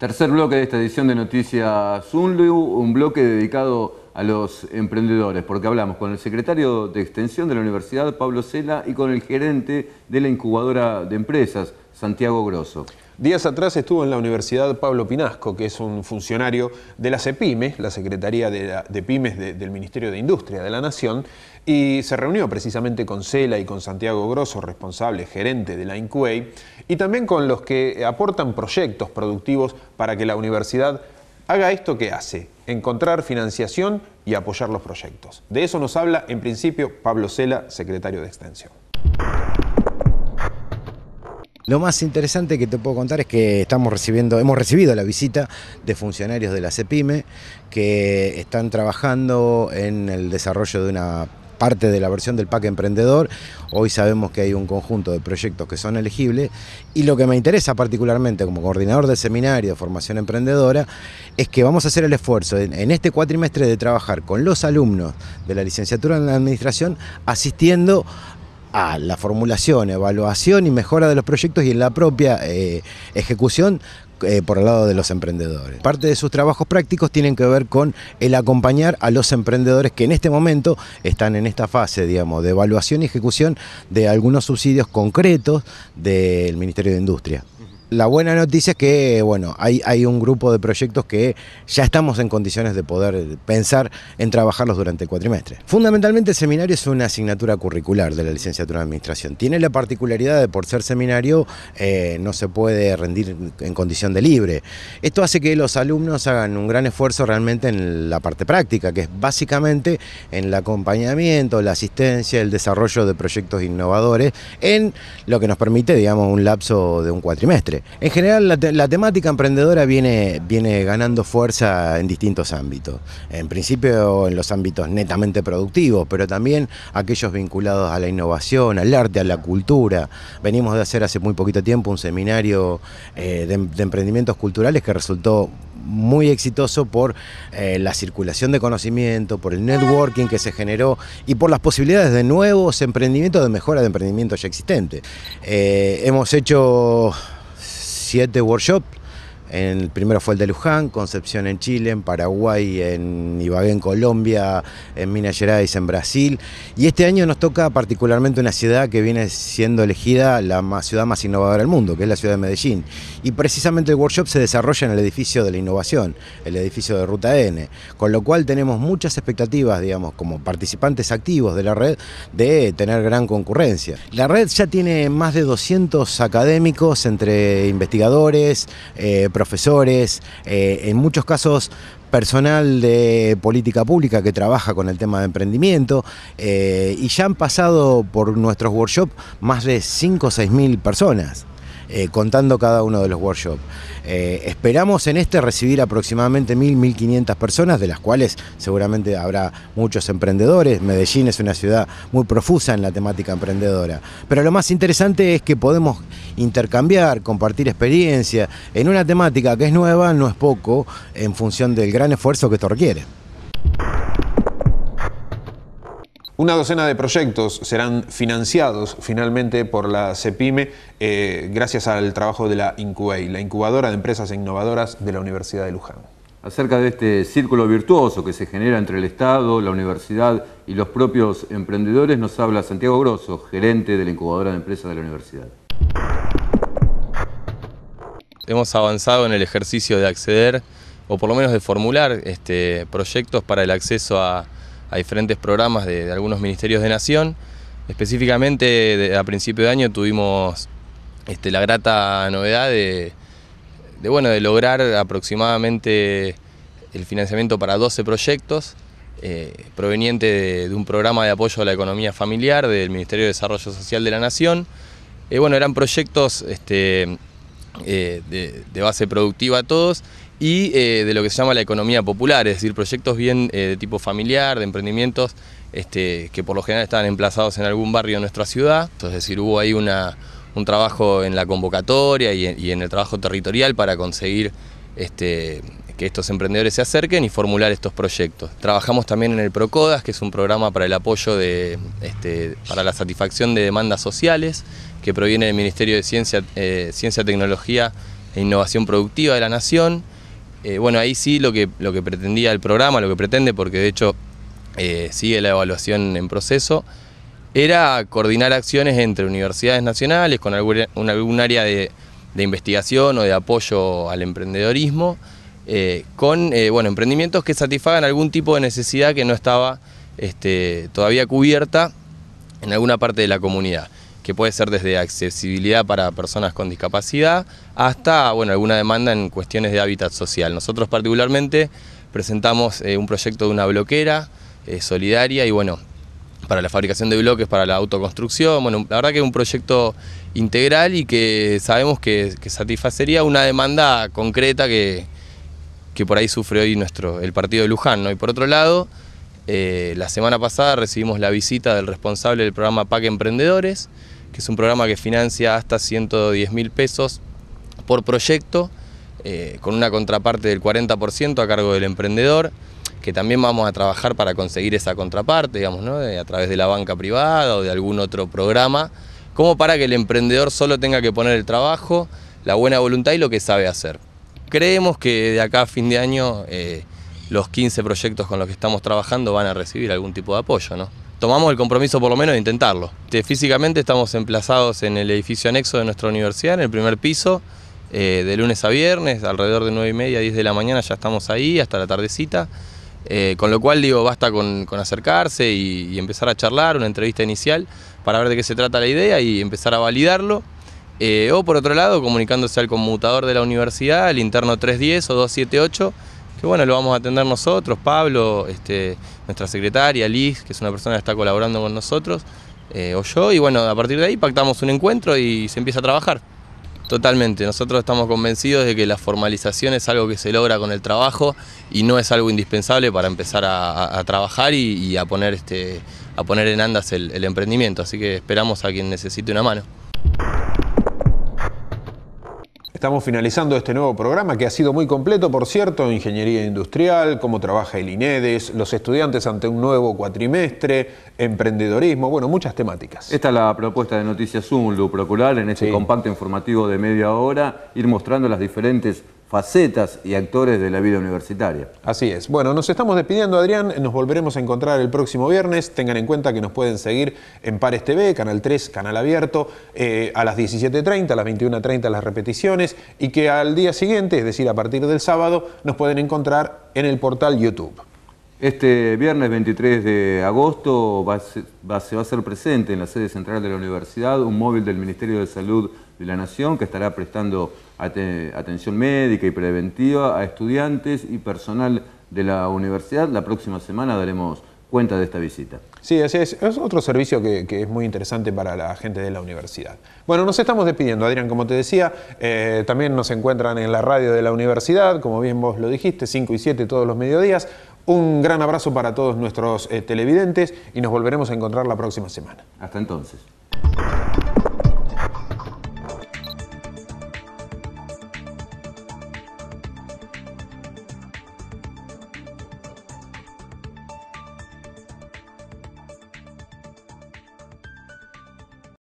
Tercer bloque de esta edición de Noticias Unlu, un bloque dedicado a los emprendedores, porque hablamos con el secretario de Extensión de la Universidad, Pablo Cela, y con el gerente de la incubadora de empresas, Santiago Grosso. Días atrás estuvo en la Universidad Pablo Pinasco, que es un funcionario de la CEPIME, la Secretaría de, Pymes del Ministerio de Industria de la Nación, y se reunió precisamente con Cela y con Santiago Grosso, responsable, gerente de la INCUEI, y también con los que aportan proyectos productivos para que la universidad haga esto que hace, encontrar financiación y apoyar los proyectos. De eso nos habla en principio Pablo Cela, secretario de Extensión. Lo más interesante que te puedo contar es que estamos recibiendo, hemos recibido la visita de funcionarios de la CEPIME que están trabajando en el desarrollo de una parte de la versión del PAC Emprendedor. Hoy sabemos que hay un conjunto de proyectos que son elegibles y lo que me interesa particularmente como coordinador del seminario de formación emprendedora es que vamos a hacer el esfuerzo en, este cuatrimestre de trabajar con los alumnos de la licenciatura en la administración asistiendo a la formulación, evaluación y mejora de los proyectos y en la propia eh, ejecución eh, por el lado de los emprendedores. Parte de sus trabajos prácticos tienen que ver con el acompañar a los emprendedores que en este momento están en esta fase, digamos, de evaluación y ejecución de algunos subsidios concretos del Ministerio de Industria la buena noticia es que, bueno, hay, hay un grupo de proyectos que ya estamos en condiciones de poder pensar en trabajarlos durante el cuatrimestre. Fundamentalmente, el seminario es una asignatura curricular de la licenciatura de Administración. Tiene la particularidad de, por ser seminario, eh, no se puede rendir en condición de libre. Esto hace que los alumnos hagan un gran esfuerzo realmente en la parte práctica, que es básicamente en el acompañamiento, la asistencia, el desarrollo de proyectos innovadores, en lo que nos permite, digamos, un lapso de un cuatrimestre. En general, la, temática emprendedora viene, viene ganando fuerza en distintos ámbitos. En principio, en los ámbitos netamente productivos, pero también aquellos vinculados a la innovación, al arte, a la cultura. Venimos de hacer hace muy poquito tiempo un seminario eh, em-, de, emprendimientos culturales que resultó muy exitoso por eh, la circulación de conocimiento, por el networking que se generó y por las posibilidades de nuevos emprendimientos, de mejora de emprendimientos ya existentes. Eh, hemos hecho 7 workshop el primero fue el de Luján, Concepción en Chile, en Paraguay, en Ibagué en Colombia, en Minas Gerais en Brasil. Y este año nos toca particularmente una ciudad que viene siendo elegida la ciudad más innovadora del mundo, que es la ciudad de Medellín. Y precisamente el workshop se desarrolla en el edificio de la innovación, el edificio de Ruta N, con lo cual tenemos muchas expectativas, digamos, como participantes activos de la red, de tener gran concurrencia. La red ya tiene más de 200 académicos entre investigadores, eh, profesores, eh, en muchos casos personal de política pública que trabaja con el tema de emprendimiento eh, y ya han pasado por nuestros workshops más de 5 o 6 mil personas. Eh, contando cada uno de los workshops. Eh, esperamos en este recibir aproximadamente 1.000, 1.500 personas, de las cuales seguramente habrá muchos emprendedores. Medellín es una ciudad muy profusa en la temática emprendedora. Pero lo más interesante es que podemos intercambiar, compartir experiencia en una temática que es nueva, no es poco, en función del gran esfuerzo que esto requiere. Una docena de proyectos serán financiados finalmente por la CEPIME eh, gracias al trabajo de la Incuey, la incubadora de empresas innovadoras de la Universidad de Luján. Acerca de este círculo virtuoso que se genera entre el Estado, la universidad y los propios emprendedores, nos habla Santiago Grosso, gerente de la incubadora de empresas de la universidad. Hemos avanzado en el ejercicio de acceder, o por lo menos de formular este, proyectos para el acceso a a diferentes programas de, algunos ministerios de Nación. Específicamente a principio de año tuvimos este, la grata novedad de, bueno, de lograr aproximadamente el financiamiento para 12 proyectos eh, proveniente de, un programa de apoyo a la economía familiar del Ministerio de Desarrollo Social de la Nación. Eh, bueno, eran proyectos este, eh, de, de, base productiva a todos y eh, de lo que se llama la economía popular, es decir, proyectos bien eh, de tipo familiar, de emprendimientos, este, que por lo general estaban emplazados en algún barrio de nuestra ciudad, Entonces, es decir, hubo ahí un trabajo en la convocatoria y en, el trabajo territorial para conseguir este, que estos emprendedores se acerquen y formular estos proyectos. Trabajamos también en el Procodas, que es un programa para el apoyo de, este, para la satisfacción de demandas sociales, que proviene del Ministerio de Ciencia, eh, Ciencia Tecnología e Innovación Productiva de la Nación. Eh, bueno, ahí sí lo que, lo que pretendía el programa, lo que pretende, porque de hecho eh, sigue la evaluación en proceso, era coordinar acciones entre universidades nacionales con algún, área de, investigación o de apoyo al emprendedorismo, eh, con emprendimientos que satisfagan algún tipo de necesidad que no estaba este, todavía cubierta en alguna parte de la comunidad que puede ser desde accesibilidad para personas con discapacidad hasta bueno, alguna demanda en cuestiones de hábitat social. Nosotros particularmente presentamos eh, un proyecto de una bloquera eh, solidaria y bueno, para la fabricación de bloques, para la autoconstrucción, bueno, la verdad que es un proyecto integral y que sabemos que, satisfacería una demanda concreta que, que por ahí sufre hoy nuestro, el partido de Luján. Y por otro lado, eh, la semana pasada recibimos la visita del responsable del programa PAC Emprendedores, que es un programa que financia hasta 110 mil pesos por proyecto, eh, con una contraparte del 40% a cargo del emprendedor, que también vamos a trabajar para conseguir esa contraparte, digamos, a través de la banca privada o de algún otro programa, como para que el emprendedor solo tenga que poner el trabajo, la buena voluntad y lo que sabe hacer. Creemos que de acá a fin de año... Eh, los 15 proyectos con los que estamos trabajando van a recibir algún tipo de apoyo, ¿no? Tomamos el compromiso por lo menos de intentarlo. Físicamente estamos emplazados en el edificio anexo de nuestra universidad, en el primer piso, eh, de lunes a viernes, alrededor de 9 y media, 10 de la mañana ya estamos ahí, hasta la tardecita. Eh, con lo cual, digo, basta con, acercarse y, empezar a charlar, una entrevista inicial, para ver de qué se trata la idea y empezar a validarlo. Eh, o por otro lado, comunicándose al conmutador de la universidad, al interno 310 o 278, que bueno, lo vamos a atender nosotros, Pablo, este, nuestra secretaria, Liz, que es una persona que está colaborando con nosotros, eh, o yo, y bueno, a partir de ahí pactamos un encuentro y se empieza a trabajar. Totalmente, nosotros estamos convencidos de que la formalización es algo que se logra con el trabajo y no es algo indispensable para empezar a, trabajar y, a, poner este, a poner en andas el emprendimiento, así que esperamos a quien necesite una mano. Estamos finalizando este nuevo programa que ha sido muy completo, por cierto, ingeniería industrial, cómo trabaja el INEDES, los estudiantes ante un nuevo cuatrimestre, emprendedorismo, bueno, muchas temáticas. Esta es la propuesta de Noticias lu procurar en este compacto informativo de media hora ir mostrando las diferentes facetas y actores de la vida universitaria. Así es. Bueno, nos estamos despidiendo, Adrián. Nos volveremos a encontrar el próximo viernes. Tengan en cuenta que nos pueden seguir en Pares TV, Canal 3, Canal Abierto, eh, a las 17.30, a las 21.30 las repeticiones y que al día siguiente, es decir, a partir del sábado, nos pueden encontrar en el portal YouTube. Este viernes 23 de agosto se va a hacer presente en la sede central de la universidad un móvil del Ministerio de Salud de la Nación que estará prestando atención médica y preventiva a estudiantes y personal de la universidad. La próxima semana daremos cuenta de esta visita. Sí, así es. Es otro servicio que, es muy interesante para la gente de la universidad. Bueno, nos estamos despidiendo, Adrián, como te decía. Eh, también nos encuentran en la radio de la universidad, como bien vos lo dijiste, 5 y 7 todos los mediodías. Un gran abrazo para todos nuestros eh, televidentes y nos volveremos a encontrar la próxima semana. Hasta entonces.